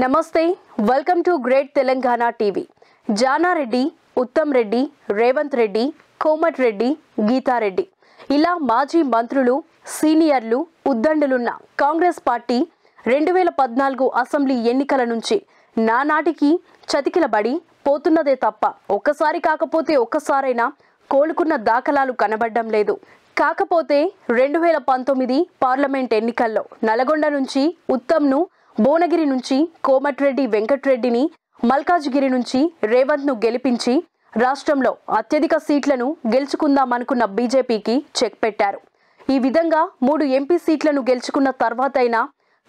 నమస్తే welcome to great Telangana TV Janareddy Uttam Reddy Revanth Reddy Komat Reddy Geetareddy ఇలా మాజీ మంత్రులు సీనియర్లు ఉద్దండులున్న కాంగ్రెస్ పార్టీ రెండు వేల పద్నాలుగు అసెంబ్లీ ఎన్నికల నుంచి నానాటికి చతికిలబడి పోతున్నదే తప్ప ఒక్కసారి కాకపోతే ఒక్కసారైనా కోలుకున్న దాఖలాలు కనబడడం లేదు కాకపోతే రెండు వేల పంతొమ్మిది పార్లమెంట్ ఎన్నికల్లో నల్గొండ నుంచి ఉత్తమ్ను భువనగిరి నుంచి కోమటిరెడ్డి వెంకట్రెడ్డిని మల్కాజ్గిరి నుంచి రేవంత్ను గెలిపించి రాష్ట్రంలో అత్యధిక సీట్లను గెలుచుకుందామనుకున్న బీజేపీకి చెక్ పెట్టారు ఈ విధంగా మూడు ఎంపీ సీట్లను గెలుచుకున్న తర్వాతైనా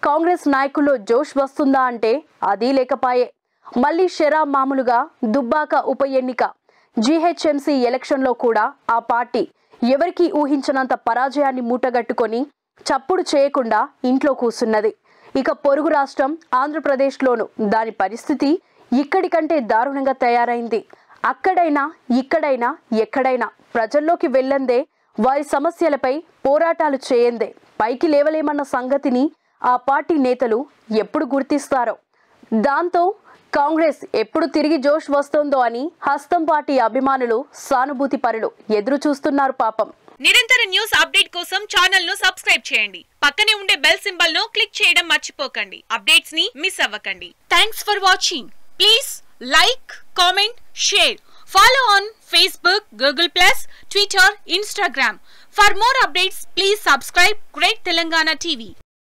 కాంగ్రెస్ నాయకుల్లో జోష్ వస్తుందా అంటే అదీ లేకపాయే మళ్ళీ షెరా మామూలుగా దుబ్బాక ఉప ఎన్నిక జీహెచ్ఎంసీ ఎలక్షన్లో కూడా ఆ పార్టీ ఎవరికీ ఊహించినంత పరాజయాన్ని మూటగట్టుకొని చప్పుడు చేయకుండా ఇంట్లో కూసున్నది ఇక పొరుగు రాష్ట్రం ఆంధ్రప్రదేశ్లోను దాని పరిస్థితి ఇక్కడికంటే దారుణంగా తయారైంది అక్కడైనా ఇక్కడైనా ఎక్కడైనా ప్రజల్లోకి వెళ్ళందే వారి సమస్యలపై పోరాటాలు చేయందే పైకి లేవలేమన్న సంగతిని ఆ పార్టీ నేతలు ఎప్పుడు గుర్తిస్తారో దాంతో కాంగ్రెస్ ఎప్పుడు తిరిగి జోష్ వస్తుందో అని హస్తం పార్టీ అభిమానులు సానుభూతి పరులు ఎదురు చూస్తున్నారు పాపం నిరంతర న్యూస్ అప్డేట్ కోసం ఛానల్ ను సబ్స్క్రైబ్ చేయండి పక్కనే ఉండే బెల్ సింబల్ ను క్లిక్ చేయడం మర్చిపోకండి అప్డేట్స్ ని మిస్ అవ్వకండి thanks for watching please like comment share follow on Facebook Google plus Twitter Instagram for more updates please subscribe great Telangana TV